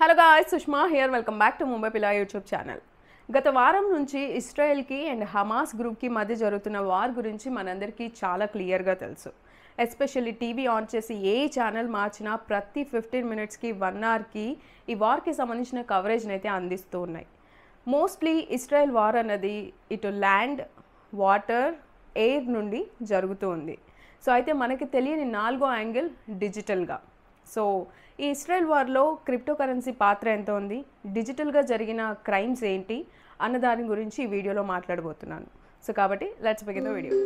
hello guys Sushma here welcome back to Mumbai పిలా YouTube channel గత వారం నుంచి ఇస్రాయెల్కి అండ్ హమాస్ గ్రూప్కి మధ్య జరుగుతున్న వార్ గురించి మనందరికీ చాలా క్లియర్గా తెలుసు ఎస్పెషల్లీ టీవీ ఆన్ చేసి ఏ ఛానల్ మార్చినా ప్రతి ఫిఫ్టీన్ మినిట్స్కి వన్ అవర్కి ఈ వార్కి సంబంధించిన కవరేజ్ని అయితే అందిస్తూ ఉన్నాయి మోస్ట్లీ ఇస్రాయెల్ వార్ అన్నది ఇటు ల్యాండ్ వాటర్ ఎయిర్ నుండి జరుగుతూ ఉంది సో అయితే మనకి తెలియని నాలుగో యాంగిల్ డిజిటల్గా సో ఈ ఇస్రాయెల్ వార్లో క్రిప్టో కరెన్సీ పాత్ర ఎంత ఉంది డిజిటల్గా జరిగిన క్రైమ్స్ ఏంటి అన్న దాని గురించి ఈ వీడియోలో మాట్లాడబోతున్నాను సో కాబట్టి let's begin the video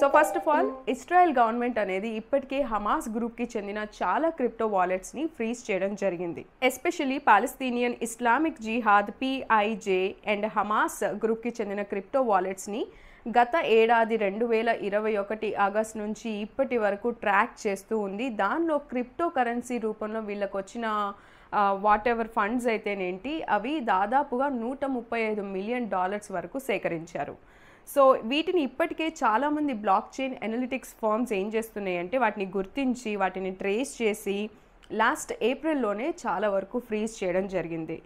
so first of all Israel government అనేది ఇప్పటికే హమాస్ గ్రూప్కి చెందిన చాలా క్రిప్టో వాలెట్స్ని ఫ్రీజ్ చేయడం జరిగింది especially Palestinian Islamic jihad PIJ and Hamas గ్రూప్కి చెందిన క్రిప్టో వాలెట్స్ని గత ఏడాది రెండు వేల ఇరవై ఒకటి ఆగస్ట్ నుంచి ఇప్పటి వరకు ట్రాక్ చేస్తూ ఉంది దానిలో క్రిప్టో కరెన్సీ రూపంలో వీళ్ళకి వచ్చిన వాట్ ఎవర్ ఫండ్స్ అయితేనేంటి అవి దాదాపుగా నూట ముప్పై ఐదు మిలియన్ డాలర్స్ వరకు సేకరించారు సో వీటిని ఇప్పటికే చాలామంది బ్లాక్ చైన్ అనలిటిక్స్ ఫార్మ్స్ ఏం చేస్తున్నాయి అంటే వాటిని గుర్తించి వాటిని ట్రేస్ చేసి లాస్ట్ ఏప్రిల్లోనే చాలా వరకు ఫ్రీజ్ చేయడం జరిగింది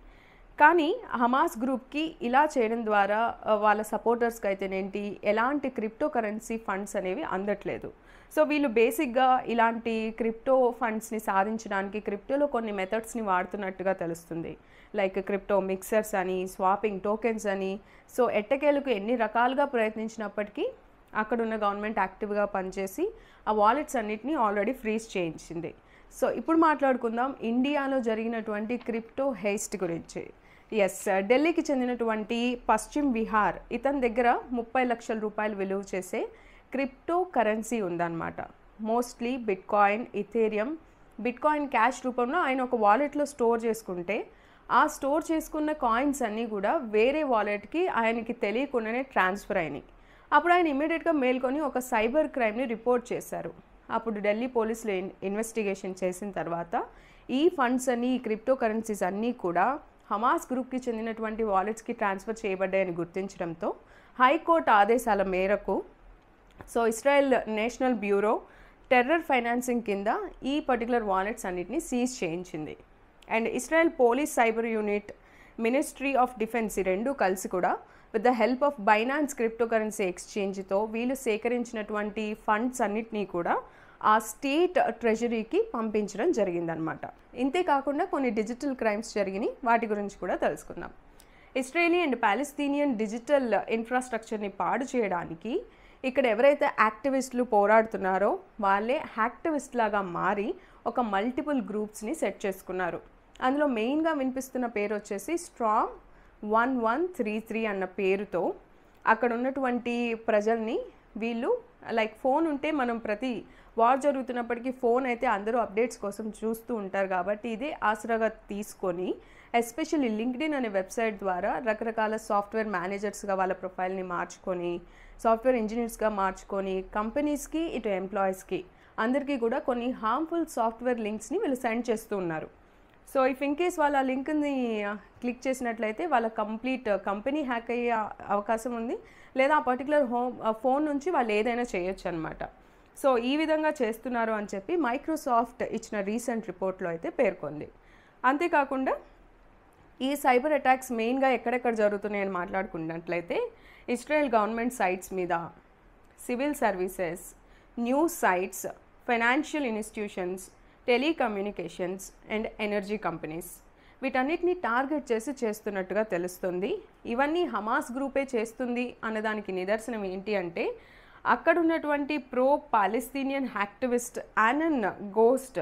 కానీ హమాస్ గ్రూప్కి ఇలా చేయడం ద్వారా వాళ్ళ సపోర్టర్స్కి అయితేనేంటి ఎలాంటి క్రిప్టో కరెన్సీ ఫండ్స్ అనేవి అందట్లేదు సో వీళ్ళు బేసిక్గా ఇలాంటి క్రిప్టో ఫండ్స్ని సాధించడానికి క్రిప్టోలో కొన్ని మెథడ్స్ని వాడుతున్నట్టుగా తెలుస్తుంది లైక్ క్రిప్టో మిక్సర్స్ అని స్వాపింగ్ టోకెన్స్ అని సో ఎట్టకేలకు ఎన్ని రకాలుగా ప్రయత్నించినప్పటికీ అక్కడ ఉన్న గవర్నమెంట్ యాక్టివ్గా పనిచేసి ఆ వాలెట్స్ అన్నిటిని ఆల్రెడీ ఫ్రీజ్ చేయించింది సో ఇప్పుడు మాట్లాడుకుందాం ఇండియాలో జరిగినటువంటి క్రిప్టో హెయిస్ట్ గురించి ఎస్ ఢిల్లీకి చెందినటువంటి పశ్చిమ్ విహార్ ఇతని దగ్గర ముప్పై లక్షల రూపాయలు విలువ చేసే క్రిప్టో కరెన్సీ ఉందన్నమాట mostly bitcoin ethereum bitcoin cash రూపంలో ఆయన ఒక వాలెట్లో స్టోర్ చేసుకుంటే ఆ స్టోర్ చేసుకున్న కాయిన్స్ అన్నీ కూడా వేరే వాలెట్కి ఆయనకి తెలియకుండానే ట్రాన్స్ఫర్ అయినాయి అప్పుడు ఆయన ఇమీడియట్గా మేల్కొని ఒక సైబర్ క్రైమ్ని రిపోర్ట్ చేశారు అప్పుడు ఢిల్లీ పోలీసులు ఇన్వెస్టిగేషన్ చేసిన తర్వాత ఈ ఫండ్స్ అన్నీ ఈ క్రిప్టో కరెన్సీస్ అన్నీ కూడా హమాస్ గ్రూప్కి చెందినటువంటి వాలెట్స్కి ట్రాన్స్ఫర్ చేయబడ్డాయని గుర్తించడంతో హైకోర్టు ఆదేశాల మేరకు so Israel national bureau terror financing కింద ఈ పర్టికులర్ వాలెట్స్ అన్నిటిని సీజ్ చేయించింది and Israel police cyber unit ministry of defence ఈ రెండు కలిసి కూడా with the help of Binance cryptocurrency ఎక్స్చేంజ్తో వీళ్ళు సేకరించినటువంటి ఫండ్స్ అన్నిటినీ కూడా ఆ స్టేట్ ట్రెజరీకి పంపించడం జరిగిందనమాట కాకుండా కొన్ని డిజిటల్ క్రైమ్స్ జరిగినాయి వాటి గురించి కూడా తెలుసుకుందాం ఇస్రాయేలీ అండ్ పాలెస్తీనియన్ డిజిటల్ ఇన్ఫ్రాస్ట్రక్చర్ని పాడు చేయడానికి ఇక్కడ ఎవరైతే యాక్టివిస్టులు పోరాడుతున్నారో వాళ్ళే యాక్టివిస్ట్ లాగా మారి ఒక మల్టిపుల్ గ్రూప్స్ని సెట్ చేసుకున్నారు అందులో మెయిన్గా వినిపిస్తున్న పేరు వచ్చేసి strong one one three three అన్న పేరుతో అక్కడ ఉన్నటువంటి ప్రజల్ని వీళ్ళు లైక్ ఫోన్ ఉంటే మనం ప్రతి వార్ జరుగుతున్నప్పటికీ ఫోన్ అయితే అందరూ అప్డేట్స్ కోసం చూస్తూ ఉంటారు కాబట్టి ఇది ఆసరాగా తీసుకొని ఎస్పెషల్లీ లింక్డ్ఇన్ అనే వెబ్సైట్ ద్వారా రకరకాల సాఫ్ట్వేర్ మేనేజర్స్గా వాళ్ళ ప్రొఫైల్ని మార్చుకొని సాఫ్ట్వేర్ ఇంజనీర్స్గా మార్చుకొని కంపెనీస్కి ఇటు ఎంప్లాయీస్కి అందరికీ కూడా కొన్ని హార్మ్ఫుల్ సాఫ్ట్వేర్ లింక్స్ని వీళ్ళు సెండ్ చేస్తూ ఉన్నారు సో ఇఫ్ ఇన్ కేస్ వాళ్ళు ఆ లింక్ని క్లిక్ చేసినట్లయితే వాళ్ళ కంప్లీట్ కంపెనీ హ్యాక్ అయ్యే అవకాశం ఉంది లేదా ఆ పర్టికులర్ హోమ్ ఫోన్ నుంచి వాళ్ళు ఏదైనా చేయొచ్చు అనమాట సో ఈ విధంగా చేస్తున్నారు అని చెప్పి మైక్రోసాఫ్ట్ ఇచ్చిన రీసెంట్ రిపోర్ట్లో అయితే పేర్కొంది అంతేకాకుండా ఈ సైబర్ అటాక్స్ మెయిన్గా ఎక్కడెక్కడ జరుగుతున్నాయని మాట్లాడుకున్నట్లయితే ఇస్రాయెల్ గవర్నమెంట్ సైట్స్ మీద civil services news sites financial institutions telecommunications and energy companies వీటన్నిటిని టార్గెట్ చేసి చేస్తున్నట్టుగా తెలుస్తుంది ఇవన్నీ హమాస్ గ్రూపే చేస్తుంది అన్నదానికి నిదర్శనం ఏంటి అంటే అక్కడ ఉన్నటువంటి pro Palestinian activist anon ghost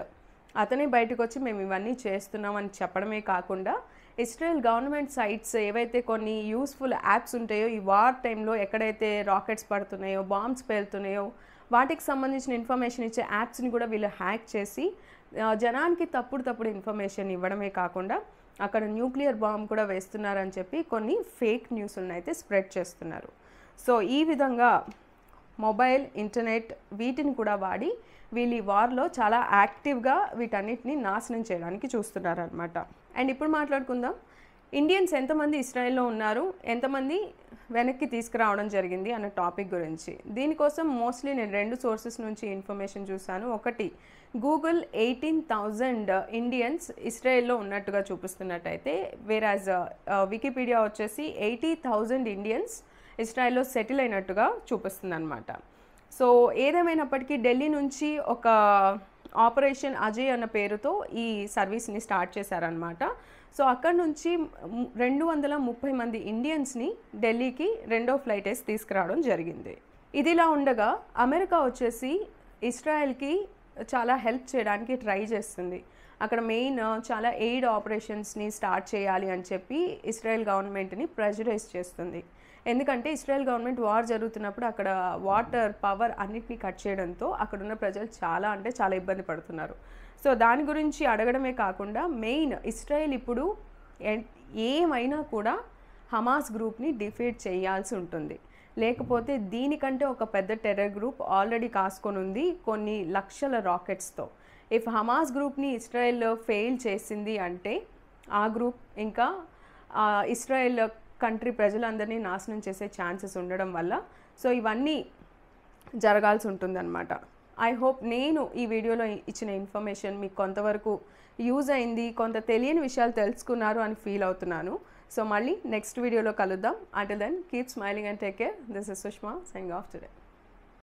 అతనే బయటకు వచ్చి మేము ఇవన్నీ చేస్తున్నామని చెప్పడమే కాకుండా ఇస్రాయెల్ గవర్నమెంట్ సైట్స్ ఏవైతే కొన్ని యూస్ఫుల్ యాప్స్ ఉంటాయో ఈ వార్ టైంలో ఎక్కడైతే రాకెట్స్ పడుతున్నాయో బాంబ్స్ పేలుతున్నాయో వాటికి సంబంధించిన ఇన్ఫర్మేషన్ ఇచ్చే యాప్స్ని కూడా వీళ్ళు హ్యాక్ చేసి జనానికి తప్పుడు తప్పుడు ఇన్ఫర్మేషన్ ఇవ్వడమే కాకుండా అక్కడ న్యూక్లియర్ బాంబ్ కూడా వేస్తున్నారని చెప్పి కొన్ని ఫేక్ న్యూస్లను అయితే స్ప్రెడ్ చేస్తున్నారు సో ఈ విధంగా మొబైల్ ఇంటర్నెట్ వీటిని కూడా వాడి వీళ్ళు ఈ వార్లో చాలా యాక్టివ్గా వీటన్నిటిని నాశనం చేయడానికి చూస్తున్నారనమాట అండ్ ఇప్పుడు మాట్లాడుకుందాం ఇండియన్స్ ఎంతమంది ఇస్రాయెల్లో ఉన్నారు ఎంతమంది వెనక్కి తీసుకురావడం జరిగింది అన్న టాపిక్ గురించి దీనికోసం మోస్ట్లీ నేను రెండు సోర్సెస్ నుంచి ఇన్ఫర్మేషన్ చూశాను ఒకటి గూగుల్ ఎయిటీన్ థౌజండ్ ఇండియన్స్ ఇస్రాయెల్లో ఉన్నట్టుగా చూపిస్తున్నట్టయితే వేరాజ్ uh, వికీపీడియా వచ్చేసి ఎయిటీ థౌజండ్ ఇండియన్స్ ఇస్రాయెల్లో సెటిల్ అయినట్టుగా చూపిస్తుంది అనమాట సో ఏదేమైనప్పటికీ ఢిల్లీ నుంచి ఒక ఆపరేషన్ అజయ్ అన్న పేరుతో ఈ సర్వీస్ని స్టార్ట్ చేశారనమాట సో అక్కడ నుంచి రెండు వందల ముప్పై మంది ఇండియన్స్ని ఢిల్లీకి రెండో ఫ్లైట్ వేసి తీసుకురావడం జరిగింది ఇదిలా ఉండగా అమెరికా వచ్చేసి ఇస్రాయెల్కి చాలా హెల్ప్ చేయడానికి ట్రై చేస్తుంది అక్కడ మెయిన్ చాలా ఎయిడ్ ఆపరేషన్స్ని స్టార్ట్ చేయాలి అని చెప్పి ఇస్రాయెల్ గవర్నమెంట్ని ప్రెజరైజ్ చేస్తుంది ఎందుకంటే ఇస్రాయల్ గవర్నమెంట్ వార్ జరుగుతున్నప్పుడు అక్కడ వాటర్ పవర్ అన్నిటినీ కట్ చేయడంతో అక్కడున్న ప్రజలు చాలా అంటే చాలా ఇబ్బంది పడుతున్నారు సో దాని గురించి అడగడమే కాకుండా మెయిన్ ఇస్రాయెల్ ఇప్పుడు ఏమైనా కూడా హమాస్ గ్రూప్ని డిఫీట్ చేయాల్సి ఉంటుంది లేకపోతే దీనికంటే ఒక పెద్ద టెర్రర్ గ్రూప్ ఆల్రెడీ కాసుకొని ఉంది కొన్ని లక్షల రాకెట్స్తో ఇఫ్ హమాస్ గ్రూప్ని ఇస్రాయెల్ ఫెయిల్ చేసింది అంటే ఆ గ్రూప్ ఇంకా ఇస్రాయెల్ కంట్రీ ప్రజలందరినీ నాశనం చేసే ఛాన్సెస్ ఉండడం వల్ల సో ఇవన్నీ జరగాల్సి ఉంటుందన్నమాట ఐ హోప్ నేను ఈ వీడియోలో ఇచ్చిన ఇన్ఫర్మేషన్ మీకు కొంతవరకు యూజ్ అయింది కొంత తెలియని విషయాలు తెలుసుకున్నారు అని ఫీల్ అవుతున్నాను సో మళ్ళీ నెక్స్ట్ వీడియోలో కలుద్దాం అంటే then keep smiling and take care this is Sushma saying off today